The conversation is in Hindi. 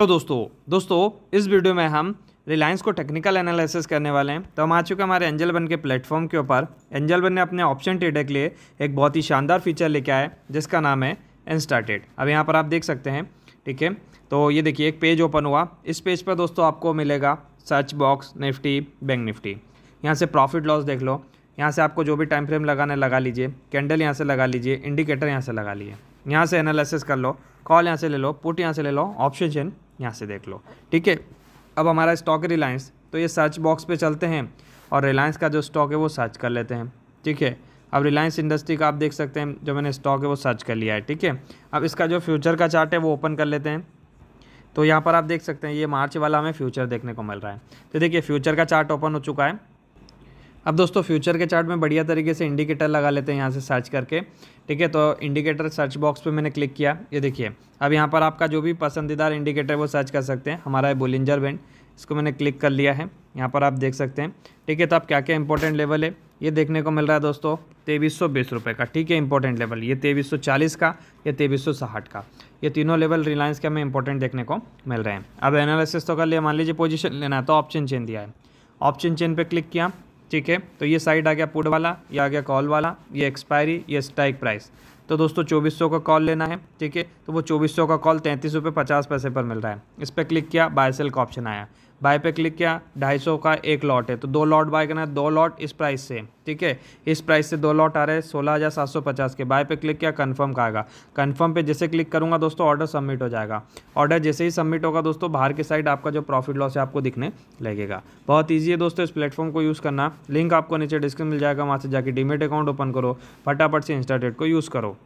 तो दोस्तों दोस्तों इस वीडियो में हम रिलायंस को टेक्निकल एनालिसिस करने वाले हैं तो हम आ चुके हैं हमारे एंजल बन के प्लेटफॉर्म के ऊपर एंजल बन ने अपने ऑप्शन ट्रेडर के लिए एक बहुत ही शानदार फीचर लेके आया जिसका नाम है इंस्टा ट्रेड अब यहाँ पर आप देख सकते हैं ठीक है तो ये देखिए एक पेज ओपन हुआ इस पेज पर दोस्तों आपको मिलेगा search box Nifty bank Nifty यहाँ से प्रॉफिट लॉस देख लो यहाँ से आपको जो भी टाइम फ्रेम लगाना लगा लीजिए कैंडल यहाँ से लगा लीजिए इंडिकेटर यहाँ से लगा लीजिए यहाँ से एनालिसिस कर लो कॉल यहाँ से ले लो पुट यहाँ से ले लो ऑप्शन चेन यहाँ से देख लो ठीक है अब हमारा स्टॉक रिलायंस तो ये सर्च बॉक्स पे चलते हैं और रिलायंस का जो स्टॉक है वो सर्च कर लेते हैं ठीक है अब रिलायंस इंडस्ट्री का आप देख सकते हैं जो मैंने स्टॉक है वो सर्च कर लिया है ठीक है अब इसका जो फ्यूचर का चार्ट है वो ओपन कर लेते हैं तो यहाँ पर आप देख सकते हैं ये मार्च वाला हमें फ्यूचर देखने को मिल रहा है तो देखिए फ्यूचर का चार्ट ओपन हो चुका है अब दोस्तों फ्यूचर के चार्ट में बढ़िया तरीके से इंडिकेटर लगा लेते हैं यहाँ से सर्च करके ठीक है तो इंडिकेटर सर्च बॉक्स पे मैंने क्लिक किया ये देखिए अब यहाँ पर आपका जो भी पसंदीदार इंडिकेटर है वो सर्च कर सकते हैं हमारा है बोलिंजर बैंड इसको मैंने क्लिक कर लिया है यहाँ पर आप देख सकते हैं ठीक है तो आप क्या क्या इंपॉर्टेंट लेवल है ये देखने को मिल रहा है दोस्तों तेईस सौ बीस रुपये का ठीक है इंपॉर्टेंट लेवल ये तेईस सौ चालीस का या तेईस सौ का ये तीनों लेवल रिलायंस के हमें इंपॉर्टेंट देखने को मिल रहे हैं अब एनालिसिस तो कर लिया मान लीजिए पोजिशन लेना है तो ऑप्शन चेन दिया है ऑप्शन चेन पे क्लिक किया ठीक है तो ये साइड आ गया पुट वाला ये आ गया कॉल वाला ये एक्सपायरी ये स्ट्राइक प्राइस तो दोस्तों चौबीस सौ का कॉल लेना है ठीक है तो वो चौबीस सौ का कॉल तैंतीस रुपये पचास पैसे पर मिल रहा है इस पर क्लिक किया बाय सेल का ऑप्शन आया बाय पे क्लिक किया सौ का एक लॉट है तो दो लॉट बाय करना है दो लॉट इस प्राइस से ठीक है इस प्राइस से दो लॉट आ रहे हैं सोलह हज़ार सात सौ पचास के बाय पे क्लिक किया कंफर्म का आएगा कंफर्म पे जैसे क्लिक करूंगा दोस्तों ऑर्डर सबमिट हो जाएगा ऑर्डर जैसे ही सबमिट होगा दोस्तों बाहर की साइड आपका जो प्रॉफिट लॉस है आपको दिखने लगेगा बहुत ईजी है दोस्तों इस प्लेटफॉर्म को यूज़ करना लिंक आपको नीचे डिस्क्रिप्शन मिल जाएगा वहाँ से जाकर डीमेट अकाउंट ओपन करो फटाफट से इंस्टाडेट को यूज़ करो